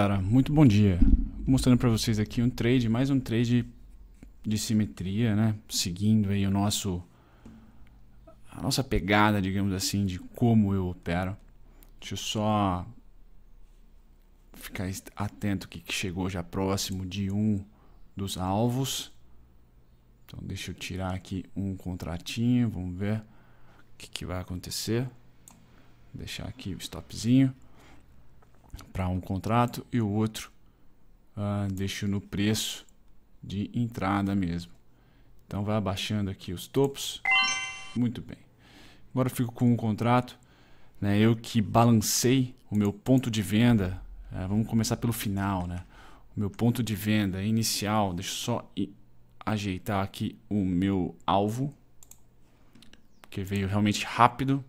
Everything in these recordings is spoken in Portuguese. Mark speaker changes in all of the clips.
Speaker 1: Cara, muito bom dia. Mostrando para vocês aqui um trade, mais um trade de simetria, né? Seguindo aí o nosso a nossa pegada, digamos assim, de como eu opero. Deixa eu só ficar atento que chegou já próximo de um dos alvos. Então deixa eu tirar aqui um contratinho, vamos ver o que, que vai acontecer. Vou deixar aqui o stopzinho comprar um contrato e o outro uh, deixo no preço de entrada mesmo. Então vai abaixando aqui os topos. Muito bem. Agora fico com um contrato. Né, eu que balancei o meu ponto de venda. Uh, vamos começar pelo final. Né? O meu ponto de venda inicial. Deixa eu só ajeitar aqui o meu alvo. Porque veio realmente rápido.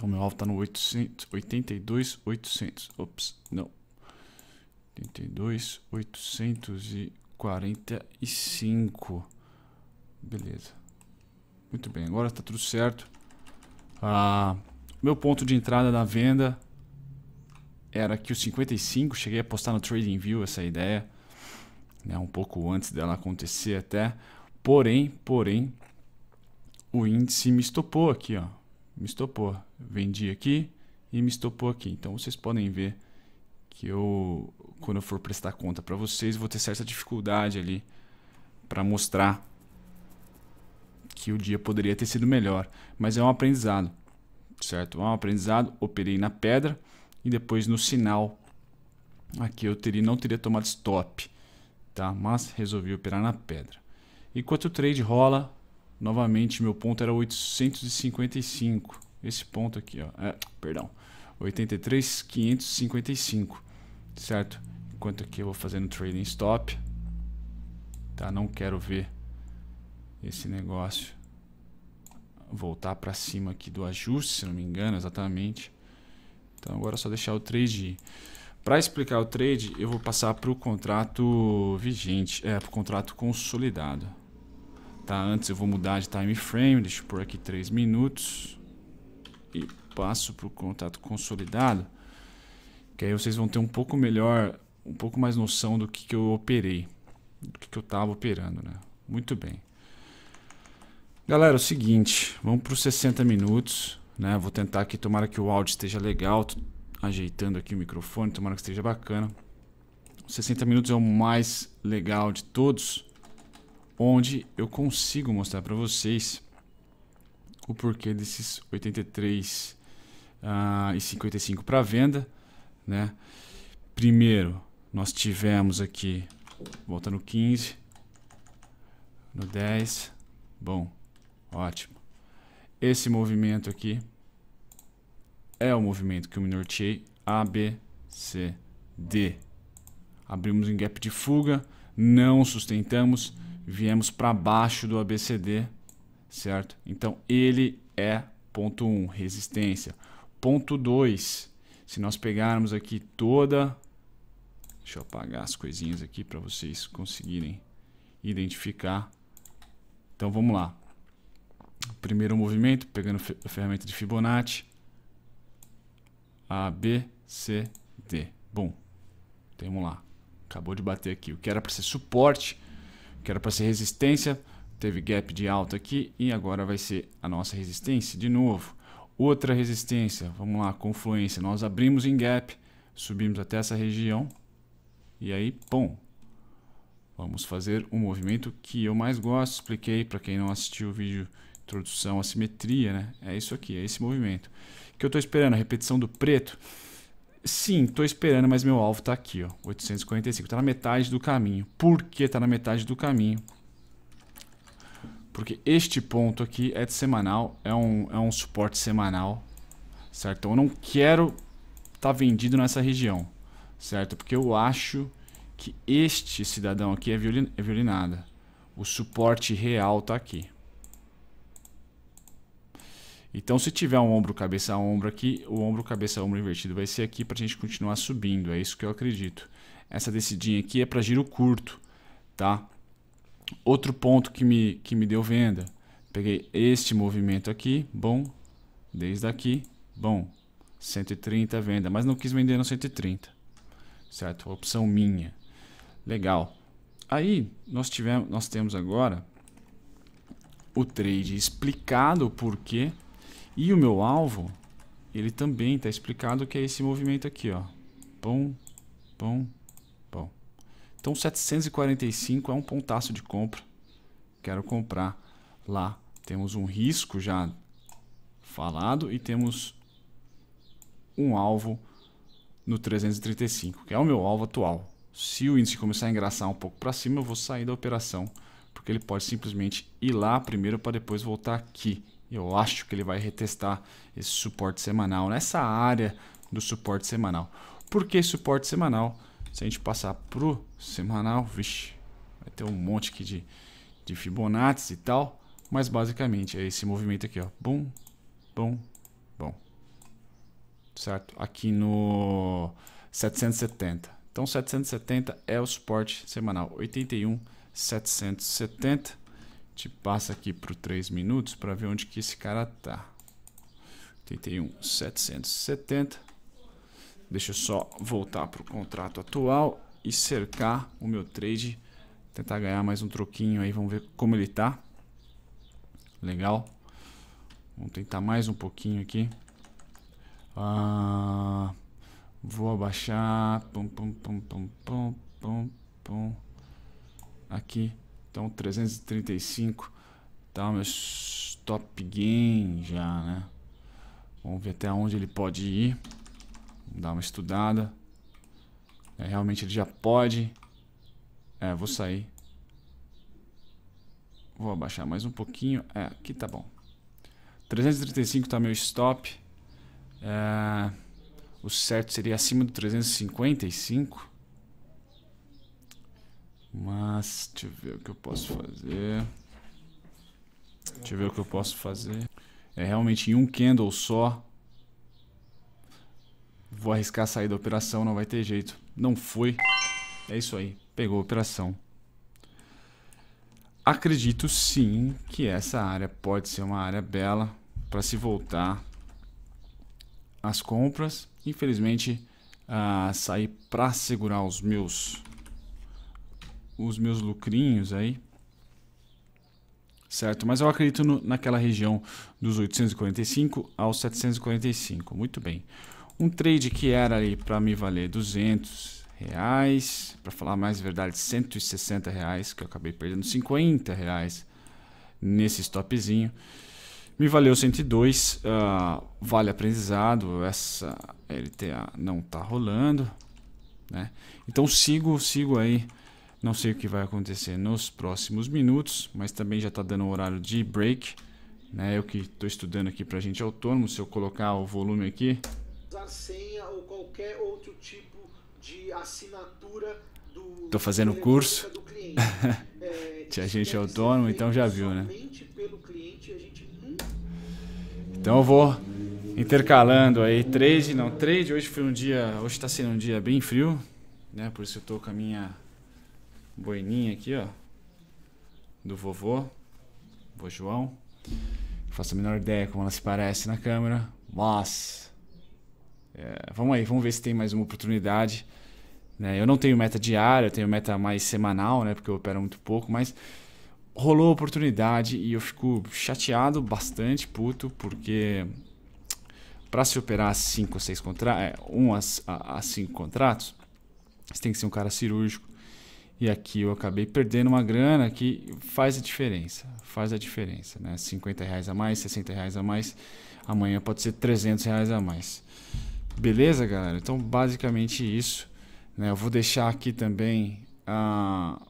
Speaker 1: Então meu alvo está no 800, 82, 800. Ops, não. 82, 845. Beleza. Muito bem, agora está tudo certo. Ah, meu ponto de entrada na venda era que os 55, cheguei a postar no Trading View essa ideia, né, um pouco antes dela acontecer até. Porém, porém, o índice me estopou aqui, ó me estopou. Vendi aqui e me estopou aqui. Então vocês podem ver que eu, quando eu for prestar conta para vocês, vou ter certa dificuldade ali para mostrar que o dia poderia ter sido melhor. Mas é um aprendizado, certo? É um aprendizado. Operei na pedra e depois no sinal aqui eu teria, não teria tomado stop, tá? Mas resolvi operar na pedra. Enquanto o trade rola, Novamente, meu ponto era 855. Esse ponto aqui, ó. É, perdão. 83,555. Certo? Enquanto aqui eu vou fazendo trading stop. Tá? Não quero ver esse negócio voltar para cima aqui do ajuste, se não me engano, exatamente. Então agora é só deixar o trade ir. Para explicar o trade, eu vou passar para o contrato vigente, é, para o contrato consolidado. Tá, antes eu vou mudar de time frame, deixa eu por aqui 3 minutos. E passo para o contato consolidado, que aí vocês vão ter um pouco melhor, um pouco mais noção do que, que eu operei, do que, que eu estava operando, né? Muito bem. Galera, é o seguinte, vamos para os 60 minutos, né? Vou tentar aqui, tomara que o áudio esteja legal, Tô ajeitando aqui o microfone, tomara que esteja bacana. 60 minutos é o mais legal de todos onde eu consigo mostrar para vocês o porquê desses 83 uh, e 55 ah, para venda, né? Primeiro, nós tivemos aqui volta no 15, no 10, bom, ótimo. Esse movimento aqui é o movimento que eu me norteei A, B, C, D. Abrimos um gap de fuga, não sustentamos viemos para baixo do ABCD, certo? Então ele é ponto 1, um, resistência. Ponto 2, se nós pegarmos aqui toda... Deixa eu apagar as coisinhas aqui para vocês conseguirem identificar. Então vamos lá. Primeiro movimento, pegando a ferramenta de Fibonacci. A, B, C, D. Bom, temos lá. Acabou de bater aqui. O que era para ser suporte que era para ser resistência, teve gap de alta aqui e agora vai ser a nossa resistência de novo. Outra resistência, vamos lá, confluência. Nós abrimos em gap, subimos até essa região e aí, pum. Vamos fazer um movimento que eu mais gosto, expliquei para quem não assistiu o vídeo introdução à simetria, né? É isso aqui, é esse movimento. O que eu estou esperando? A repetição do preto. Sim, tô esperando, mas meu alvo tá aqui, ó. 845. Tá na metade do caminho. Por que tá na metade do caminho? Porque este ponto aqui é de semanal, é um, é um suporte semanal, certo? Então eu não quero estar tá vendido nessa região, certo? Porque eu acho que este cidadão aqui é, violin, é violinada. O suporte real tá aqui. Então, se tiver um ombro cabeça ombro aqui, o ombro cabeça ombro invertido vai ser aqui para a gente continuar subindo. É isso que eu acredito. Essa descidinha aqui é para giro curto, tá? Outro ponto que me, que me deu venda. Peguei este movimento aqui, bom, desde aqui, bom, 130 venda, mas não quis vender no 130, certo? Opção minha. Legal. Aí, nós, tivemos, nós temos agora o trade explicado por quê. E o meu alvo, ele também está explicado que é esse movimento aqui, ó. Pum, pum, pum. Então 745 é um pontaço de compra. Quero comprar lá. Temos um risco já falado e temos um alvo no 335, que é o meu alvo atual. Se o índice começar a engraçar um pouco para cima, eu vou sair da operação, porque ele pode simplesmente ir lá primeiro para depois voltar aqui eu acho que ele vai retestar esse suporte semanal, nessa área do suporte semanal. Por que suporte semanal? Se a gente passar para o semanal, vixe, vai ter um monte aqui de, de Fibonacci e tal, mas basicamente é esse movimento aqui, ó, bum, bum, bum, certo? Aqui no 770. Então 770 é o suporte semanal, 81, 770 gente passa aqui para 3 minutos para ver onde que esse cara tá. 81, 770. Deixa eu só voltar para o contrato atual e cercar o meu trade. Tentar ganhar mais um troquinho aí, vamos ver como ele tá. Legal. Vamos tentar mais um pouquinho aqui. Ah, vou abaixar. Pum, pum, pum, pum, pum, pum, pum. Aqui. Então 335 tá meu top gain já, né? Vamos ver até onde ele pode ir. Vamos dar uma estudada. É, realmente ele já pode. É, vou sair. Vou abaixar mais um pouquinho. É, aqui tá bom. 335 tá meu stop. É, o certo seria acima do 355. Mas, deixa eu ver o que eu posso fazer. Deixa eu ver o que eu posso fazer. É realmente em um candle só. Vou arriscar sair da operação, não vai ter jeito. Não foi. É isso aí. Pegou a operação. Acredito sim que essa área pode ser uma área bela para se voltar às compras. Infelizmente, ah, sair para segurar os meus os meus lucrinhos aí. Certo, mas eu acredito no, naquela região dos 845 aos 745. Muito bem. Um trade que era ali para me valer 200 reais, para falar mais verdade, 160 reais, que eu acabei perdendo 50 reais nesse stopzinho. Me valeu 102, uh, ah, vale aprendizado, essa LTA não tá rolando, né? Então sigo, sigo aí não sei o que vai acontecer nos próximos minutos, mas também já está dando um horário de break. Né? Eu que estou estudando aqui para a gente autônomo, se eu colocar o volume aqui... Usar senha ou qualquer outro tipo de assinatura do... Estou fazendo curso. Do é, Tinha gente é autônomo, então já viu, né? Cliente, nunca... Então eu vou intercalando aí trade, não trade. Hoje foi um dia, hoje está sendo um dia bem frio, né? Por isso eu estou com a minha boininha aqui, ó. Do vovô. Vovô João. Não faço a menor ideia como ela se parece na câmera. Mas. É, vamos aí, vamos ver se tem mais uma oportunidade. Né? Eu não tenho meta diária, eu tenho meta mais semanal, né? Porque eu opero muito pouco, mas rolou a oportunidade e eu fico chateado, bastante puto, porque para se operar cinco ou seis contratos, é, um a, a, a, cinco contratos, você tem que ser um cara cirúrgico, e aqui eu acabei perdendo uma grana que faz a diferença, faz a diferença, né? 50 reais a mais, 60 reais a mais, amanhã pode ser 300 reais a mais. Beleza, galera? Então, basicamente isso. Né? Eu vou deixar aqui também a ah,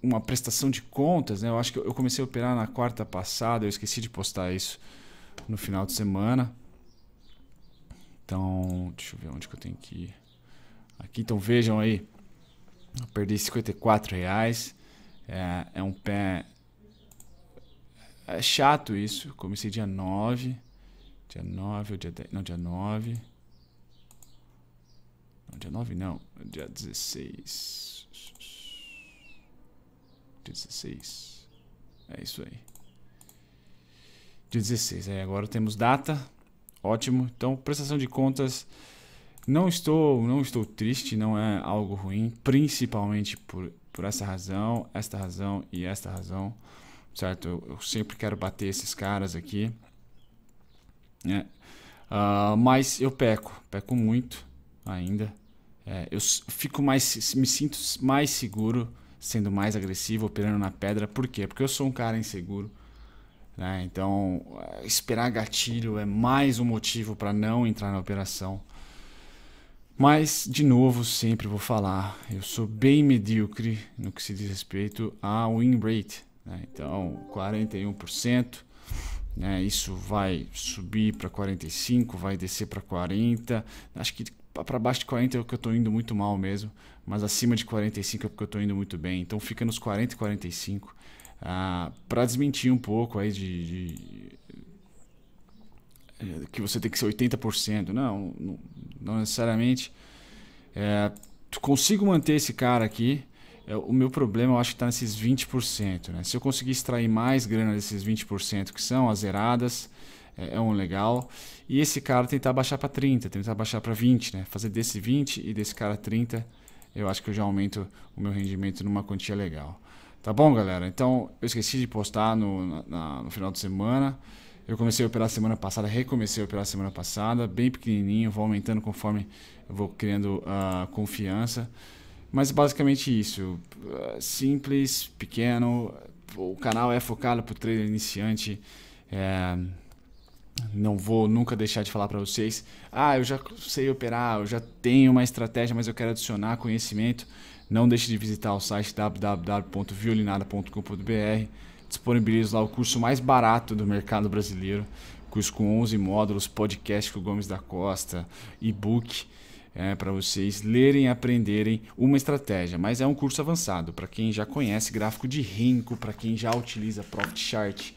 Speaker 1: uma prestação de contas, né? Eu acho que eu comecei a operar na quarta passada, eu esqueci de postar isso no final de semana. Então, deixa eu ver onde que eu tenho que ir. Aqui, então vejam aí. Eu perdi 54 reais. É, é um pé. É chato isso. Comecei dia 9. Dia 9 ou dia 10. Não, dia 9. Não, dia 9 não. Dia 16. Dia 16. É isso aí. Dia 16. Aí agora temos data. Ótimo. Então, prestação de contas. Não estou, não estou triste, não é algo ruim, principalmente por, por essa razão, esta razão e esta razão, certo? Eu, eu sempre quero bater esses caras aqui, né? Uh, mas eu peco, peco muito ainda. É, eu fico mais, me sinto mais seguro sendo mais agressivo, operando na pedra. Por quê? Porque eu sou um cara inseguro. Né? Então, é, esperar gatilho é mais um motivo para não entrar na operação. Mas, de novo, sempre vou falar, eu sou bem medíocre no que se diz respeito a win rate. Né? Então, 41%, né? isso vai subir para 45%, vai descer para 40%. Acho que para baixo de 40 é o que eu estou indo muito mal mesmo, mas acima de 45 é porque eu estou indo muito bem. Então, fica nos 40 e 45 ah, para desmentir um pouco aí de, de que você tem que ser 80%. Não, não, não necessariamente. É, consigo manter esse cara aqui. É, o meu problema eu acho que está nesses 20%. Né? Se eu conseguir extrair mais grana desses 20% que são as zeradas, é, é, um legal. E esse cara tentar baixar para 30, tentar baixar para 20, né? Fazer desse 20 e desse cara 30, eu acho que eu já aumento o meu rendimento numa quantia legal. Tá bom, galera? Então, eu esqueci de postar no, na, no final de semana. Eu comecei a operar semana passada, recomecei a operar semana passada, bem pequenininho, vou aumentando conforme eu vou criando a uh, confiança. Mas basicamente isso, uh, simples, pequeno, o canal é focado para o trader iniciante. É, não vou nunca deixar de falar para vocês, ah, eu já sei operar, eu já tenho uma estratégia, mas eu quero adicionar conhecimento. Não deixe de visitar o site www.violinada.com.br disponibilizo lá o curso mais barato do mercado brasileiro, curso com 11 módulos, podcast com o Gomes da Costa, e-book. É, para vocês lerem e aprenderem uma estratégia, mas é um curso avançado para quem já conhece gráfico de rinco, para quem já utiliza Profit Chart.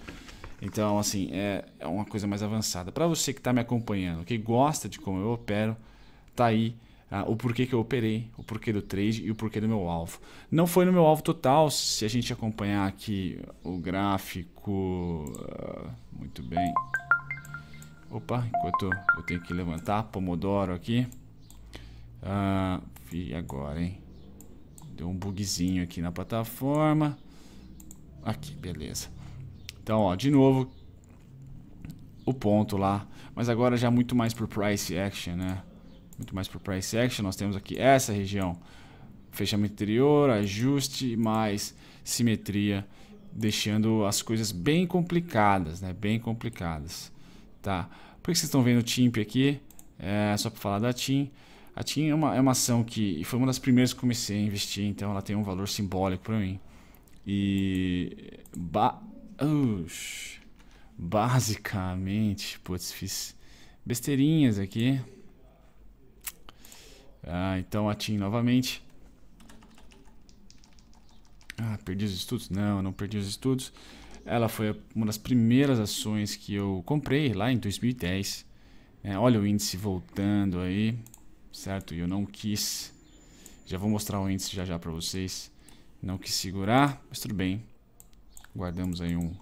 Speaker 1: Então, assim, é, é uma coisa mais avançada. Para você que está me acompanhando, que gosta de como eu opero, tá aí ah, o porquê que eu operei, o porquê do trade e o porquê do meu alvo. Não foi no meu alvo total, se a gente acompanhar aqui o gráfico. Ah, muito bem. Opa, enquanto eu tenho que levantar, Pomodoro aqui. Uh, ah, e agora, hein? Deu um bugzinho aqui na plataforma. Aqui, beleza. Então, ó, de novo, o ponto lá. Mas agora já muito mais por price action, né? muito mais o price action. Nós temos aqui essa região, fechamento interior, ajuste mais simetria, deixando as coisas bem complicadas, né? Bem complicadas, tá? Por que vocês estão vendo o TIMP aqui? É, só para falar da TIM. A TIM é uma, é uma ação que foi uma das primeiras que comecei a investir, então ela tem um valor simbólico para mim. E ba Ush. basicamente, putz, fiz besteirinhas aqui. Ah, então a TIM novamente. Ah, perdi os estudos? Não, não perdi os estudos. Ela foi uma das primeiras ações que eu comprei lá em 2010. É, olha o índice voltando aí, certo? E eu não quis. Já vou mostrar o índice já já para vocês. Não quis segurar, mas tudo bem. Guardamos aí um,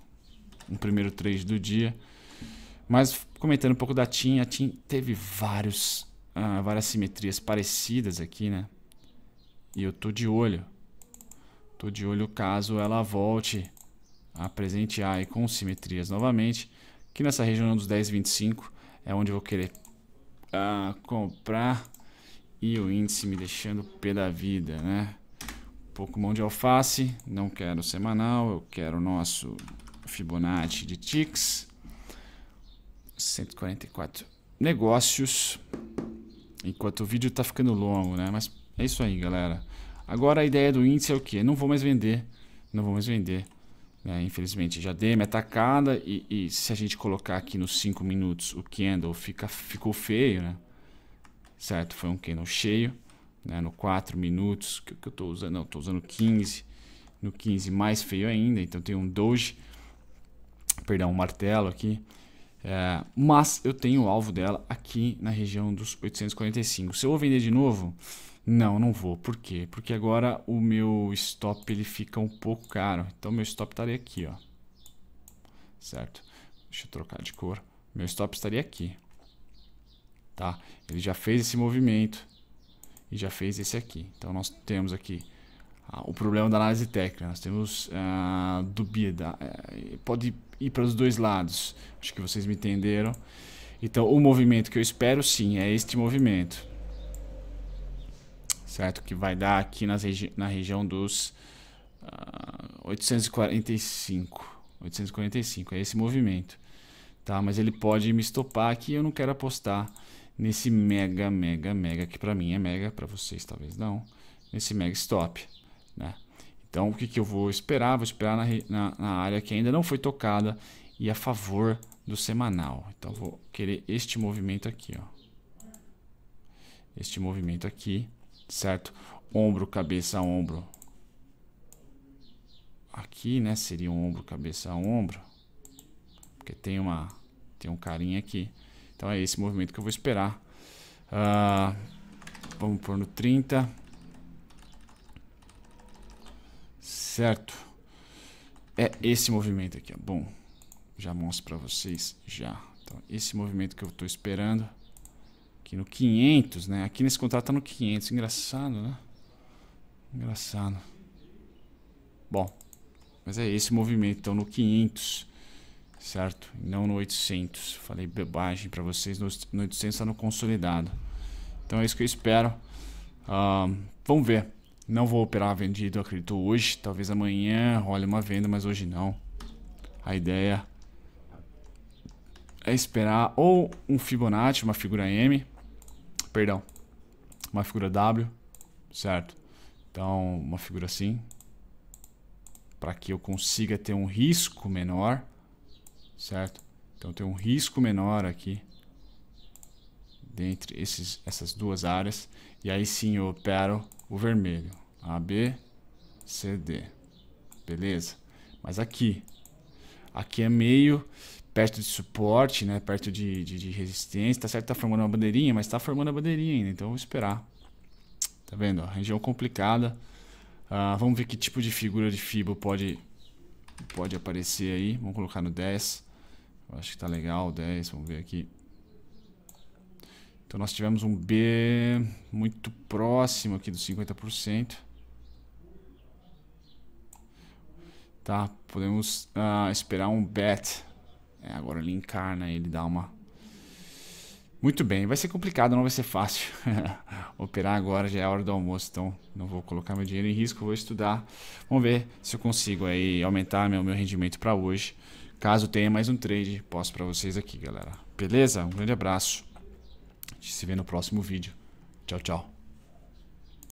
Speaker 1: um primeiro trade do dia. Mas comentando um pouco da TIM, a TIM teve vários ah, várias simetrias parecidas aqui, né? E eu tô de olho. Tô de olho caso ela volte a presentear aí com simetrias novamente. Aqui nessa região dos 10,25 é onde eu vou querer ah, comprar. E o índice me deixando pé da vida, né? Um pouco mão de alface. Não quero semanal, eu quero o nosso Fibonacci de ticks. 144 negócios. Enquanto o vídeo está ficando longo, né? Mas é isso aí, galera. Agora a ideia do índice é o quê? Não vou mais vender. Não vou mais vender. Né? Infelizmente, já dei minha atacada e, e, se a gente colocar aqui nos 5 minutos o candle fica, ficou feio, né? Certo? Foi um candle cheio. Né? No 4 minutos que, que eu estou usando, não, estou usando 15. No 15 mais feio ainda, então tem um doge. Perdão, um martelo aqui. É, mas eu tenho o alvo dela aqui na região dos 845. Se eu vou vender de novo, não, não vou. Por quê? Porque agora o meu stop ele fica um pouco caro. Então meu stop estaria aqui, ó. Certo? Deixa eu trocar de cor. Meu stop estaria aqui. Tá? Ele já fez esse movimento e já fez esse aqui. Então nós temos aqui ah, o problema da análise técnica. Nós temos ah, dúvida. Eh, pode ir para os dois lados. Acho que vocês me entenderam. Então, o movimento que eu espero, sim, é este movimento. Certo? Que vai dar aqui nas regi na região dos uh, 845. 845, é esse movimento. Tá? Mas ele pode me estopar aqui eu não quero apostar nesse mega, mega, mega, que para mim é mega, para vocês talvez não. Nesse mega stop. Então, o que, que eu vou esperar? Vou esperar na, na, na área que ainda não foi tocada e a favor do semanal. Então, vou querer este movimento aqui, ó. Este movimento aqui, certo? Ombro, cabeça, ombro. Aqui, né? Seria um ombro, cabeça, ombro. Porque tem uma... Tem um carinha aqui. Então, é esse movimento que eu vou esperar. Uh, vamos pôr no 30. Certo. É esse movimento aqui, ó. Bom, já mostro para vocês já. Então, esse movimento que eu estou esperando aqui no 500, né? Aqui nesse contrato está no 500, engraçado, né? Engraçado. Bom, mas é esse movimento, então no 500, certo? não no 800. Falei bobagem para vocês, no, 800 está no consolidado. Então é isso que eu espero. Ah, vamos ver. Não vou operar vendido, acredito, hoje. Talvez amanhã role uma venda, mas hoje não. A ideia é esperar ou um Fibonacci, uma figura M. Perdão. Uma figura W. Certo? Então, uma figura assim. Para que eu consiga ter um risco menor. Certo? Então, tem um risco menor aqui dentre esses, essas duas áreas e aí sim eu opero o vermelho. A, B, C, D. Beleza? Mas aqui. Aqui é meio perto de suporte, né? Perto de, de, de resistência. Tá certo que tá formando uma bandeirinha, mas tá formando a bandeirinha ainda. Então vou esperar. Tá vendo? Ó, região complicada. Ah, vamos ver que tipo de figura de fibo pode, pode aparecer aí. Vamos colocar no 10. Eu acho que tá legal, 10. Vamos ver aqui. Então nós tivemos um B muito próximo aqui dos 50%. Tá? Podemos uh, esperar um bet. É, agora ele encarna, né? ele dá uma... Muito bem, vai ser complicado, não vai ser fácil operar agora, já é hora do almoço, então não vou colocar meu dinheiro em risco, vou estudar. Vamos ver se eu consigo aí aumentar meu, meu rendimento para hoje. Caso tenha mais um trade, posto para vocês aqui, galera. Beleza? Um grande abraço. A gente se vê no próximo vídeo. Tchau, tchau.